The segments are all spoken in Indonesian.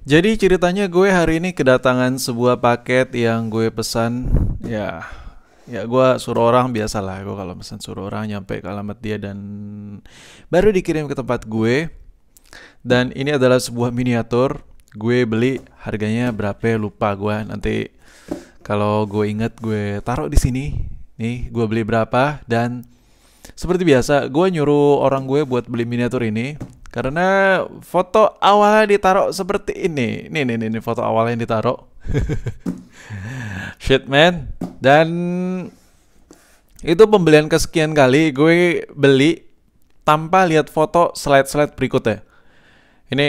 Jadi ceritanya gue hari ini kedatangan sebuah paket yang gue pesan ya ya gue suruh orang biasalah gue kalau pesan suruh orang nyampe ke alamat dia dan baru dikirim ke tempat gue dan ini adalah sebuah miniatur gue beli harganya berapa lupa gue nanti kalau gue inget gue taruh di sini nih gue beli berapa dan seperti biasa gue nyuruh orang gue buat beli miniatur ini karena foto awalnya ditaruh seperti ini. ini, ini, ini nih foto awalnya yang ditaruh. Shit, man. Dan itu pembelian kesekian kali gue beli tanpa lihat foto slide-slide berikutnya. Ini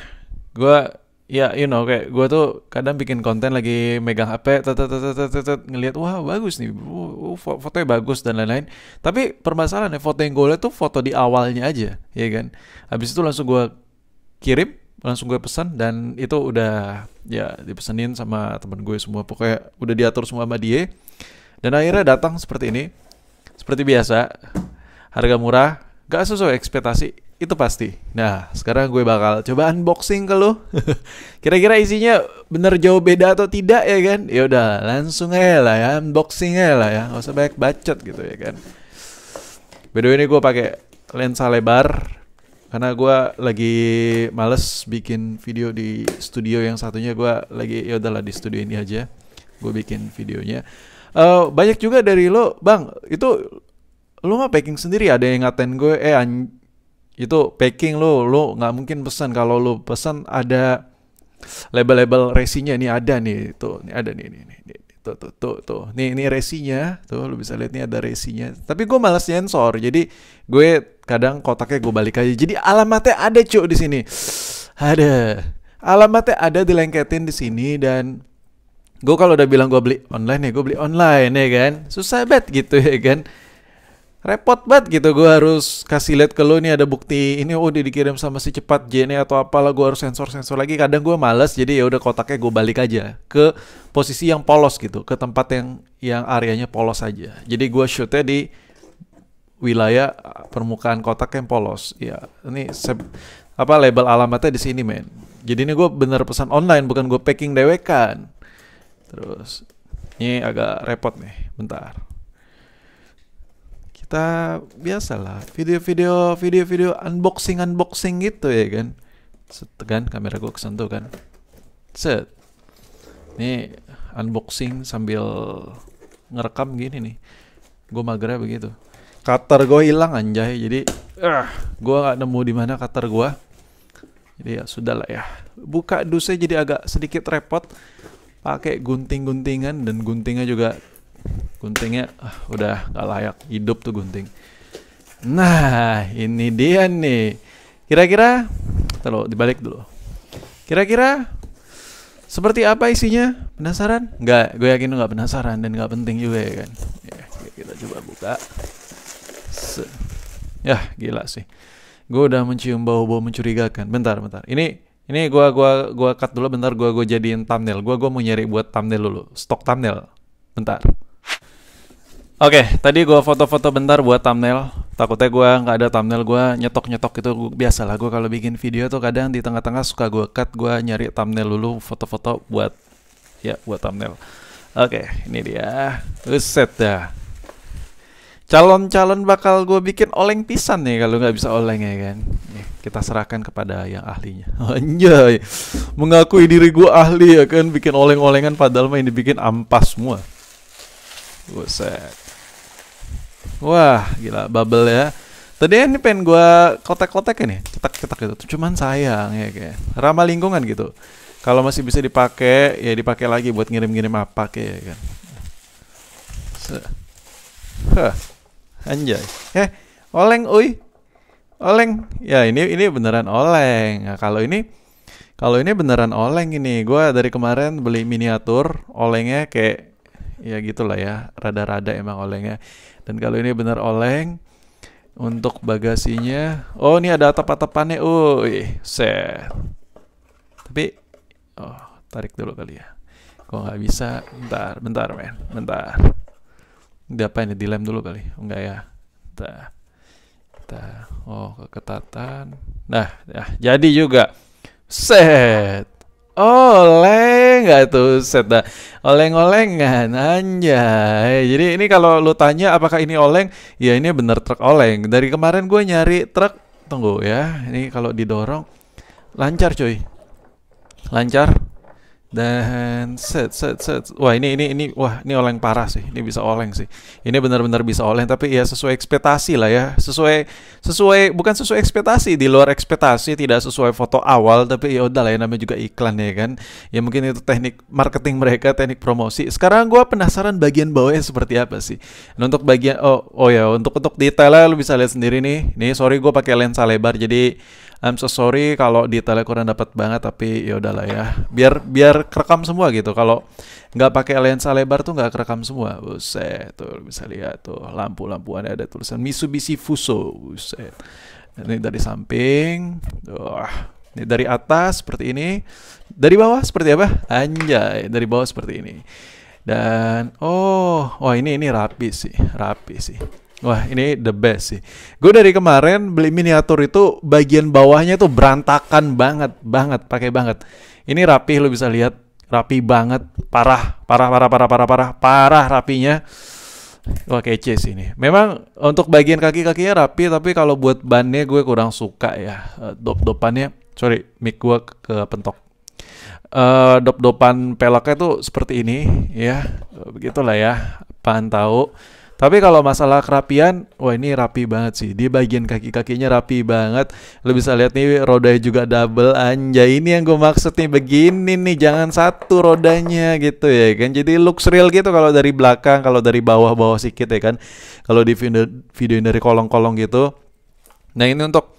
gue ya you know kayak gue tuh kadang bikin konten lagi megang HP ngelihat wah bagus nih foto fotonya bagus dan lain-lain tapi permasalahannya foto yang gue lihat tuh foto di awalnya aja ya kan habis itu langsung gue kirim langsung gue pesan dan itu udah ya dipesenin sama temen gue semua pokoknya udah diatur semua sama dia dan akhirnya datang seperti ini seperti biasa harga murah gak sesuai ekspektasi itu pasti. Nah, sekarang gue bakal coba unboxing ke lo. Kira-kira isinya bener jauh beda atau tidak ya kan? Ya udah, langsung aja lah ya, unboxing aja lah ya. Gak usah banyak bacot gitu ya kan. By the way ini gue pakai lensa lebar karena gue lagi males bikin video di studio yang satunya gue lagi ya udahlah di studio ini aja. Gue bikin videonya. Uh, banyak juga dari lo, bang. Itu lo mah packing sendiri ada yang ngatain gue eh an itu packing lo lo nggak mungkin pesan kalau lo pesan ada label-label resinya nih ada nih tuh ini ada nih ini ini tuh tuh tuh tuh nih ini resinya tuh lo bisa lihat nih ada resinya tapi gue malas sensor jadi gue kadang kotaknya gue balik aja jadi alamatnya ada cuk di sini ada alamatnya ada dilengketin di sini dan gue kalau udah bilang gue beli online ya gue beli online ya kan susah banget gitu ya kan repot banget gitu gue harus kasih lihat ke lo nih ada bukti ini oh, dia dikirim sama si cepat Jene atau apalah gue harus sensor sensor lagi kadang gue males jadi ya udah kotaknya gue balik aja ke posisi yang polos gitu ke tempat yang yang areanya polos aja jadi gue shootnya di wilayah eh, permukaan kotak yang polos ya ini se- apa label alamatnya di sini men jadi ini gue bener pesan online bukan gue packing dewekan terus ini agak repot nih bentar kita biasalah video-video video-video unboxing unboxing gitu ya kan set kan kamera gue kesentuh kan set nih unboxing sambil ngerekam gini nih gue mager begitu cutter gue hilang anjay jadi uh, ah, gue nggak nemu di mana cutter gue jadi ya lah ya buka dusnya jadi agak sedikit repot pakai gunting-guntingan dan guntingnya juga guntingnya uh, udah gak layak hidup tuh gunting nah ini dia nih kira-kira kalau dibalik dulu kira-kira seperti apa isinya penasaran nggak gue yakin gak penasaran dan gak penting juga ya kan ya, kita coba buka Se ya gila sih gue udah mencium bau-bau mencurigakan bentar bentar ini ini gue gua gua cut dulu bentar Gue gua jadiin thumbnail. Gue gua mau nyari buat thumbnail dulu. Stok thumbnail. Bentar. Oke, okay, tadi gue foto-foto bentar buat thumbnail. Takutnya gue nggak ada thumbnail gue nyetok-nyetok itu biasa lah. gue kalau bikin video tuh kadang di tengah-tengah suka gue cut, gue nyari thumbnail dulu foto-foto buat ya buat thumbnail. Oke, okay, ini dia. reset dah. Calon-calon bakal gue bikin oleng pisan nih kalau nggak bisa oleng ya kan. Nih, kita serahkan kepada yang ahlinya. Anjay, mengakui diri gue ahli ya kan bikin oleng-olengan padahal mah ini dibikin ampas semua. Buset. Wah, gila bubble ya. Tadi kan ini pengen gue kotak-kotak ini, cetak-cetak gitu. Cuman sayang ya kayak ramah lingkungan gitu. Kalau masih bisa dipakai, ya dipakai lagi buat ngirim-ngirim apa kayak ya kan. Se Hah. Anjay. Eh, oleng uy. Oleng. Ya ini ini beneran oleng. Nah, kalau ini kalau ini beneran oleng ini. Gua dari kemarin beli miniatur olengnya kayak ya gitulah ya rada-rada emang olengnya dan kalau ini benar oleng untuk bagasinya oh ini ada atap-atapannya oh set tapi oh tarik dulu kali ya kok nggak bisa bentar bentar men bentar di apa ini dilem dulu kali enggak ya bentar kita oh keketatan nah ya jadi juga set oleng nggak tuh set dah oleng-olengan anjay jadi ini kalau lu tanya apakah ini oleng ya ini bener truk oleng dari kemarin gue nyari truk tunggu ya ini kalau didorong lancar cuy lancar dan set set set wah ini ini ini wah ini oleng parah sih ini bisa oleng sih ini benar-benar bisa oleng tapi ya sesuai ekspektasi lah ya sesuai sesuai bukan sesuai ekspektasi di luar ekspektasi tidak sesuai foto awal tapi ya udah lah ya namanya juga iklan ya kan ya mungkin itu teknik marketing mereka teknik promosi sekarang gua penasaran bagian bawahnya seperti apa sih nah, untuk bagian oh oh ya untuk untuk detailnya lu bisa lihat sendiri nih nih sorry gua pakai lensa lebar jadi I'm so sorry kalau detailnya kurang dapat banget tapi ya udahlah ya. Biar biar kerekam semua gitu. Kalau nggak pakai lensa lebar tuh nggak kerekam semua. Buset, tuh bisa lihat tuh lampu-lampuan ada tulisan Mitsubishi Fuso. Buset. Ini dari samping. Tuh. Ini dari atas seperti ini. Dari bawah seperti apa? Anjay, dari bawah seperti ini. Dan oh, oh ini ini rapi sih, rapi sih. Wah ini the best sih. Gue dari kemarin beli miniatur itu bagian bawahnya tuh berantakan banget, banget, pakai banget. Ini rapi lo bisa lihat, rapi banget, parah, parah, parah, parah, parah, parah, parah rapinya. Wah kece sih ini. Memang untuk bagian kaki-kakinya rapi, tapi kalau buat bannya gue kurang suka ya. Eh, dop-dopannya, sorry, mic gue pentok Uh, eh, dop-dopan pelaknya tuh seperti ini ya, begitulah ya. pantau tahu? Tapi kalau masalah kerapian, wah ini rapi banget sih. Di bagian kaki-kakinya rapi banget. Lo bisa lihat nih rodanya juga double anjay. Ini yang gue maksud nih begini nih, jangan satu rodanya gitu ya kan. Jadi looks real gitu kalau dari belakang, kalau dari bawah-bawah sedikit ya kan. Kalau di video videoin dari kolong-kolong gitu. Nah, ini untuk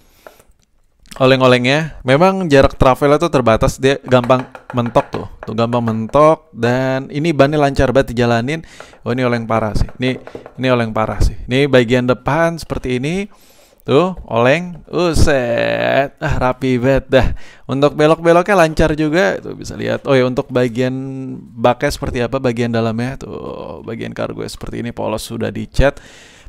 oleng-olengnya. Memang jarak travel itu terbatas, dia gampang mentok tuh. Tuh gampang mentok dan ini bannya lancar banget dijalanin. Oh ini oleng parah sih. Ini ini oleng parah sih. Ini bagian depan seperti ini. Tuh, oleng, uset, ah, rapi banget dah. Untuk belok-beloknya lancar juga, tuh bisa lihat. Oh ya, untuk bagian baknya seperti apa, bagian dalamnya, tuh bagian kargo seperti ini, polos sudah dicat.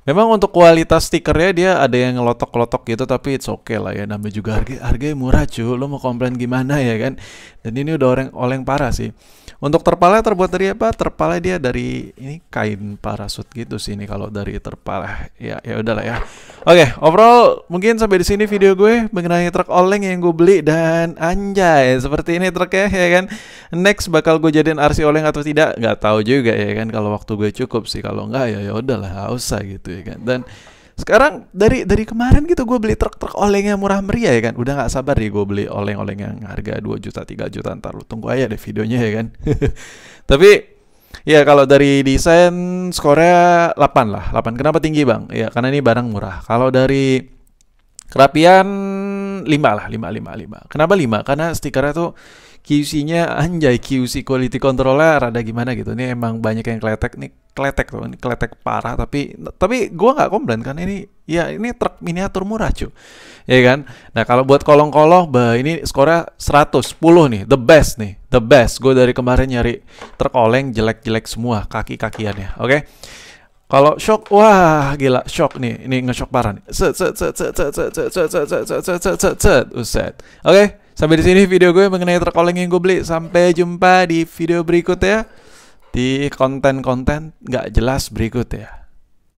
Memang untuk kualitas stikernya dia ada yang ngelotok-lotok gitu tapi it's okay lah ya namanya juga harga harga murah cuy. lo mau komplain gimana ya kan dan ini udah oleng oleng parah sih untuk terpalnya terbuat dari apa Terpalnya dia dari ini kain parasut gitu sih ini kalau dari terpal ya ya udahlah ya oke okay, overall mungkin sampai di sini video gue mengenai truk oleng yang gue beli dan anjay seperti ini truknya ya kan next bakal gue jadiin RC oleng atau tidak Gak tahu juga ya kan kalau waktu gue cukup sih kalau nggak ya ya udahlah nggak usah gitu gitu ya kan dan sekarang dari dari kemarin gitu gue beli truk-truk oleng yang murah meriah ya kan udah nggak sabar ya gue beli oleng-oleng yang harga 2 juta 3 juta ntar lu tunggu aja deh videonya ya kan tapi ya kalau dari desain skornya 8 lah 8 kenapa tinggi bang ya karena ini barang murah kalau dari kerapian 5 lah 5 5 5 kenapa 5 karena stikernya tuh QC-nya anjay QC quality controller ada gimana gitu ini emang banyak yang kletek, nih kletek tuh ini kletek parah tapi tapi gua nggak komplain kan ini ya ini truk miniatur murah cu ya kan nah kalau buat kolong-kolong bah ini skornya 110 nih the best nih the best gue dari kemarin nyari truk oleng jelek-jelek semua kaki-kakiannya oke okay? Kalau shock, wah gila shock nih, ini nge-shock parah nih. Set set set set set set set set set set set set set set set set set set Sampai di sini video gue mengenai terkoleng yang gue beli. Sampai jumpa di video berikutnya di konten-konten gak jelas berikutnya.